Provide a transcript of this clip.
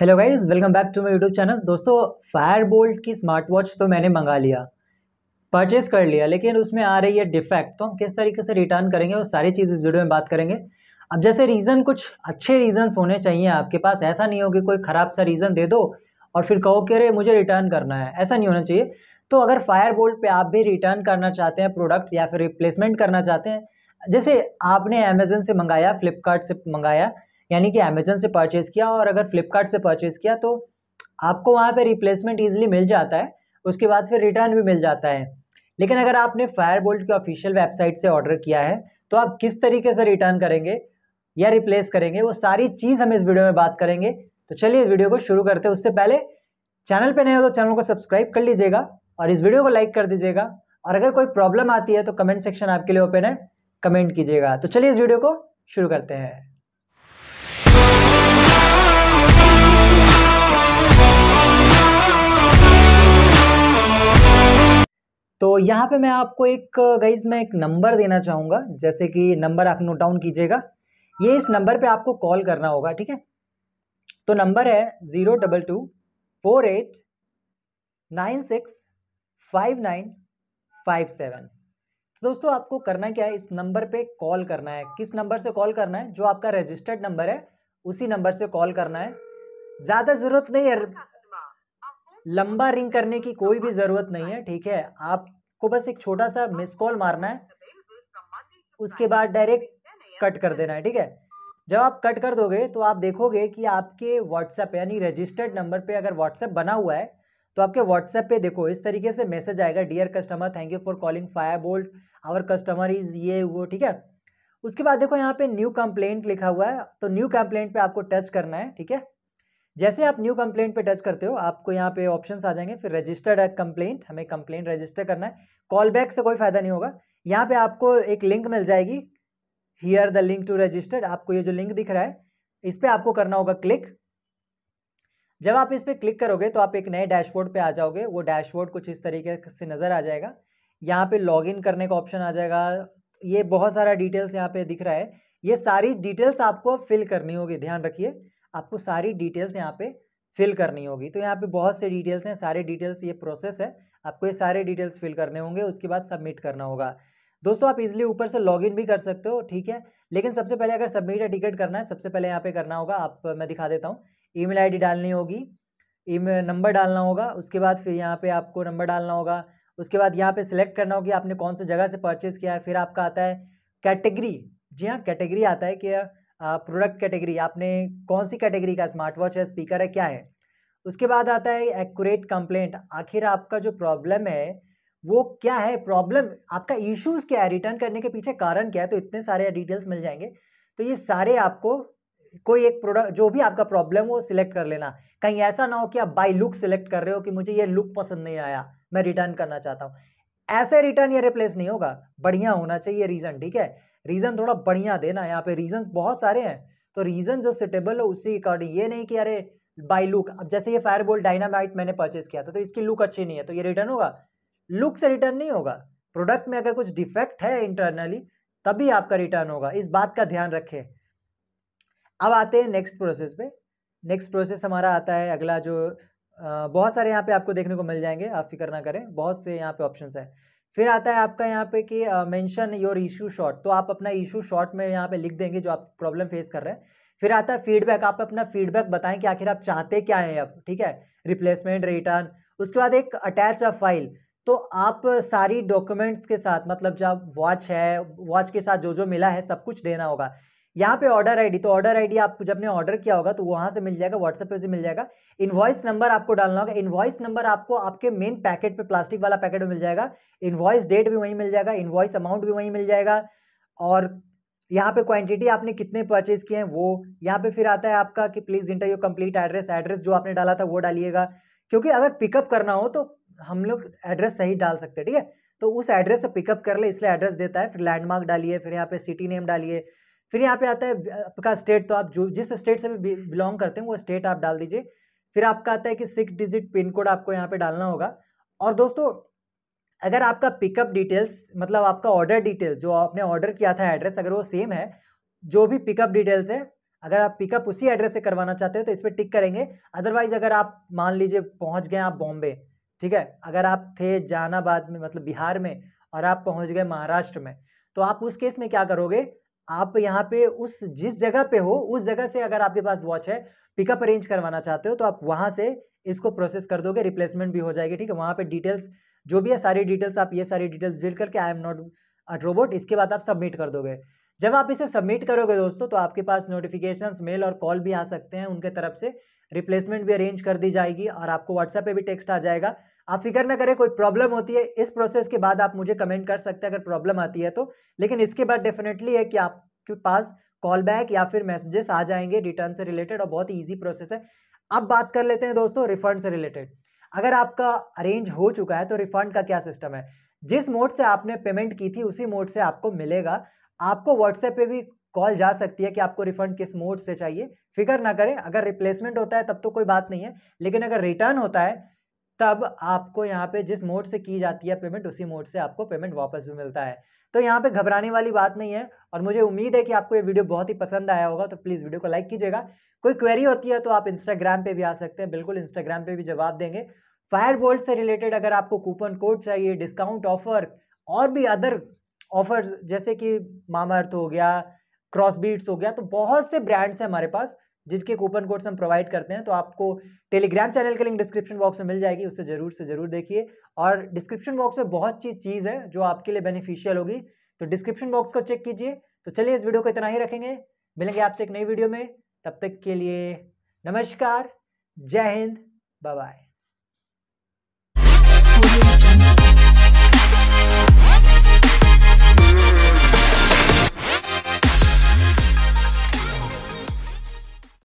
hello guys welcome back to my YouTube channel दोस्तों Fire Boltt की smart watch तो मैंने मंगा लिया परचेस कर लिया लेकिन उसमें आ रही है डिफेक्ट तो हम किस तरीके से रिटर्न करेंगे और सारी चीज़ इस वीडियो में बात करेंगे अब जैसे रीज़न कुछ अच्छे रीज़न्स होने चाहिए आपके पास ऐसा नहीं हो कि कोई ख़राब सा रीज़न दे दो और फिर कहो कि अरे मुझे रिटर्न करना है ऐसा नहीं होना चाहिए तो अगर फायर बोल्ट पर आप भी रिटर्न करना चाहते हैं प्रोडक्ट्स या फिर रिप्लेसमेंट करना चाहते हैं जैसे आपने अमेजन से मंगाया फ्लिपकार्ट से मंगाया यानी कि अमेजन से परचेज़ किया और अगर फ्लिपकार्ट से परचेज़ किया तो आपको वहाँ पर रिप्लेसमेंट ईजिली मिल जाता है उसके बाद फिर रिटर्न भी मिल जाता है लेकिन अगर आपने फायर बोल्ट की ऑफिशियल वेबसाइट से ऑर्डर किया है तो आप किस तरीके से रिटर्न करेंगे या रिप्लेस करेंगे वो सारी चीज़ हम इस वीडियो में बात करेंगे तो चलिए वीडियो को शुरू करते हैं उससे पहले चैनल पर नए हो तो चैनल को सब्सक्राइब कर लीजिएगा और इस वीडियो को लाइक कर दीजिएगा और अगर कोई प्रॉब्लम आती है तो कमेंट सेक्शन आपके लिए ओपन है कमेंट कीजिएगा तो चलिए इस वीडियो को शुरू करते हैं तो यहाँ पे मैं आपको एक गाइज मैं एक नंबर देना चाहूँगा जैसे कि नंबर आप नोट डाउन कीजिएगा ये इस नंबर पे आपको कॉल करना होगा ठीक है तो नंबर है zero double two four eight nine six five nine five seven तो दोस्तों आपको करना क्या है इस नंबर पे कॉल करना है किस नंबर से कॉल करना है जो आपका रजिस्टर्ड नंबर है उसी नंबर से कॉल करना है ज़्यादा ज़रूरत नहीं है लंबा रिंग करने की कोई भी ज़रूरत नहीं है ठीक है आपको बस एक छोटा सा मिस कॉल मारना है उसके बाद डायरेक्ट कट कर देना है ठीक है जब आप कट कर दोगे तो आप देखोगे कि आपके व्हाट्सएप यानी रजिस्टर्ड नंबर पे अगर व्हाट्सएप बना हुआ है तो आपके व्हाट्सएप पे देखो इस तरीके से मैसेज आएगा dear customer thank you for calling Fire Boltt our customer is ये वो ठीक है उसके बाद देखो यहाँ पे न्यू कंप्लेंट लिखा हुआ है तो न्यू कंप्लेंट पे आपको टच करना है ठीक है जैसे आप न्यू कंप्लेंट पे टच करते हो आपको यहाँ पे ऑप्शंस आ जाएंगे फिर रजिस्टर्ड एट कंप्लेंट हमें कंप्लेंट रजिस्टर करना है कॉल बैक से कोई फ़ायदा नहीं होगा यहाँ पे आपको एक लिंक मिल जाएगी here the link to registered आपको ये जो लिंक दिख रहा है इस पर आपको करना होगा क्लिक जब आप इस पर क्लिक करोगे तो आप एक नए डैशबोर्ड पे आ जाओगे वो डैशबोर्ड कुछ इस तरीके से नज़र आ जाएगा यहाँ पे इन करने का ऑप्शन आ जाएगा ये बहुत सारा डिटेल्स यहाँ पे दिख रहा है ये सारी डिटेल्स आपको फिल करनी होगी ध्यान रखिए आपको सारी डिटेल्स यहाँ पे फिल करनी होगी तो यहाँ पे बहुत से डिटेल्स हैं सारे डिटेल्स ये प्रोसेस है आपको ये सारे डिटेल्स फिल करने होंगे उसके बाद सबमिट करना होगा दोस्तों आप इजिली ऊपर से लॉगिन भी कर सकते हो ठीक है लेकिन सबसे पहले अगर सबमिट या टिकट करना है सबसे पहले यहाँ पे करना होगा आप मैं दिखा देता हूँ ईमेल आईडी डालनी होगी ईमेल नंबर डालना होगा उसके बाद फिर यहाँ पे आपको नंबर डालना होगा उसके बाद यहाँ पे सिलेक्ट करना होगा आपने कौन से जगह से परचेज़ किया है फिर आपका आता है कैटेगरी जी हाँ कैटेगरी आता है कि प्रोडक्ट कैटेगरी आपने कौन सी कैटेगरी का स्मार्ट वॉच है स्पीकर है क्या है उसके बाद आता है एक्यूरेट कंप्लेंट आखिर आपका जो प्रॉब्लम है वो क्या है प्रॉब्लम आपका इश्यूज़ क्या है रिटर्न करने के पीछे कारण क्या है तो इतने सारे डिटेल्स मिल जाएंगे तो ये सारे आपको कोई एक प्रोडक्ट जो भी आपका प्रॉब्लम हो सिलेक्ट कर लेना कहीं ऐसा ना हो कि आप बाई लुक सिलेक्ट कर रहे हो कि मुझे ये लुक पसंद नहीं आया मैं रिटर्न करना चाहता हूँ ऐसे रिटर्न ये रिप्लेस नहीं होगा बढ़िया होना चाहिए रीज़न ठीक है रीज़न थोड़ा बढ़िया देना यहाँ पे रीजन बहुत सारे हैं तो रीज़न जो सुटेबल है उसी अकॉर्डिंग ये नहीं कि अरे बाई लुक अब जैसे ये फायर बोल्ट डायनामाइट मैंने परचेस किया था तो इसकी लुक अच्छी नहीं है तो ये रिटर्न होगा लुक से रिटर्न नहीं होगा प्रोडक्ट में अगर कुछ डिफेक्ट है इंटरनली तभी आपका रिटर्न होगा इस बात का ध्यान रखें अब आते हैं नेक्स्ट प्रोसेस पे नेक्स्ट प्रोसेस हमारा आता है अगला जो आ, बहुत सारे यहाँ पे आपको देखने को मिल जाएंगे आप फिक्र ना करें बहुत से यहाँ पे ऑप्शंस हैं फिर आता है आपका यहाँ पे कि मेंशन योर इशू शॉर्ट तो आप अपना इशू शॉर्ट में यहाँ पे लिख देंगे जो आप प्रॉब्लम फेस कर रहे हैं फिर आता है फीडबैक आप अपना फीडबैक बताएं कि आखिर आप चाहते क्या हैं अब ठीक है रिप्लेसमेंट रिटर्न उसके बाद एक अटैच अ फाइल तो आप सारी डॉक्यूमेंट्स के साथ मतलब जब वॉच है वॉच के साथ जो जो मिला है सब कुछ देना होगा यहाँ पे ऑर्डर आईडी तो ऑर्डर आईडी आपको जब ने ऑर्डर किया होगा तो वहां से मिल जाएगा व्हाट्सएप पे से मिल जाएगा इनवॉइस नंबर आपको डालना होगा इनवॉइस नंबर आपको आपके मेन पैकेट पे प्लास्टिक वाला पैकेट में मिल जाएगा इनवॉइस डेट भी वहीं मिल जाएगा इनवॉइस अमाउंट भी वहीं मिल जाएगा और यहाँ पे क्वांटिटी आपने कितने परचेज किए हैं वो यहाँ पे फिर आता है आपका कि please enter your complete address address जो आपने डाला था वो डालिएगा क्योंकि अगर पिकअप करना हो तो हम लोग एड्रेस सही डाल सकते हैं ठीक है तो उस एड्रेस से पिकअप कर ले इसलिए एड्रेस देता है फिर लैंडमार्क डालिए फिर यहाँ पे सिटी नेम डालिए फिर यहाँ पे आता है आपका स्टेट तो आप जो जिस स्टेट से भी बिलोंग करते हैं वो स्टेट आप डाल दीजिए फिर आपका आता है कि सिक्स डिजिट पिन कोड आपको यहाँ पे डालना होगा और दोस्तों अगर आपका पिकअप डिटेल्स मतलब आपका ऑर्डर डिटेल जो आपने ऑर्डर किया था एड्रेस अगर वो सेम है जो भी पिकअप डिटेल्स है अगर आप पिकअप उसी एड्रेस से करवाना चाहते हो तो इस पर टिक करेंगे अदरवाइज अगर आप मान लीजिए पहुँच गए आप बॉम्बे ठीक है अगर आप थे जहानाबाद में मतलब बिहार में और आप पहुँच गए महाराष्ट्र में तो आप उस केस में क्या करोगे आप यहाँ पे उस जिस जगह पे हो उस जगह से अगर आपके पास वॉच है पिकअप अरेंज करवाना चाहते हो तो आप वहाँ से इसको प्रोसेस कर दोगे रिप्लेसमेंट भी हो जाएगी ठीक है वहाँ पे डिटेल्स जो भी है सारी डिटेल्स आप ये सारी डिटेल्स फिल करके I am not at robot इसके बाद आप सबमिट कर दोगे जब आप इसे सबमिट करोगे दोस्तों तो आपके पास नोटिफिकेशन मेल और कॉल भी आ सकते हैं उनके तरफ से रिप्लेसमेंट भी अरेंज कर दी जाएगी और आपको व्हाट्सएप पे भी टेक्स्ट आ जाएगा आप फिक्र ना करें कोई प्रॉब्लम होती है इस प्रोसेस के बाद आप मुझे कमेंट कर सकते हैं अगर प्रॉब्लम आती है तो लेकिन इसके बाद डेफिनेटली है कि आपके पास कॉल बैक या फिर मैसेजेस आ जाएंगे रिटर्न से रिलेटेड और बहुत ही ईजी प्रोसेस है अब बात कर लेते हैं दोस्तों रिफंड से रिलेटेड अगर आपका अरेंज हो चुका है तो रिफंड का क्या सिस्टम है जिस मोड से आपने पेमेंट की थी उसी मोड से आपको मिलेगा आपको व्हाट्सएप पे भी कॉल जा सकती है कि आपको रिफंड किस मोड से चाहिए फिक्र ना करें अगर रिप्लेसमेंट होता है तब तो कोई बात नहीं है लेकिन अगर रिटर्न होता है तब आपको यहाँ पे जिस मोड से की जाती है पेमेंट उसी मोड से आपको पेमेंट वापस भी मिलता है तो यहाँ पे घबराने वाली बात नहीं है और मुझे उम्मीद है कि आपको ये वीडियो बहुत ही पसंद आया होगा तो प्लीज़ वीडियो को लाइक कीजिएगा कोई क्वेरी होती है तो आप इंस्टाग्राम पे भी आ सकते हैं बिल्कुल इंस्टाग्राम पे भी जवाब देंगे फायर बोल्ट से रिलेटेड अगर आपको कूपन कोड चाहिए डिस्काउंट ऑफर और भी अदर ऑफर्स जैसे कि मामा अर्थ हो गया क्रॉसबीट्स हो गया तो बहुत से ब्रांड्स हैं हमारे पास जिनके कूपन कोड्स हम प्रोवाइड करते हैं तो आपको टेलीग्राम चैनल के लिंक डिस्क्रिप्शन बॉक्स में मिल जाएगी उसे ज़रूर से ज़रूर देखिए और डिस्क्रिप्शन बॉक्स में बहुत चीज़ चीज़ है जो आपके लिए बेनिफिशियल होगी तो डिस्क्रिप्शन बॉक्स को चेक कीजिए तो चलिए इस वीडियो को इतना ही रखेंगे मिलेंगे आपसे एक नई वीडियो में तब तक के लिए नमस्कार जय हिंद बाय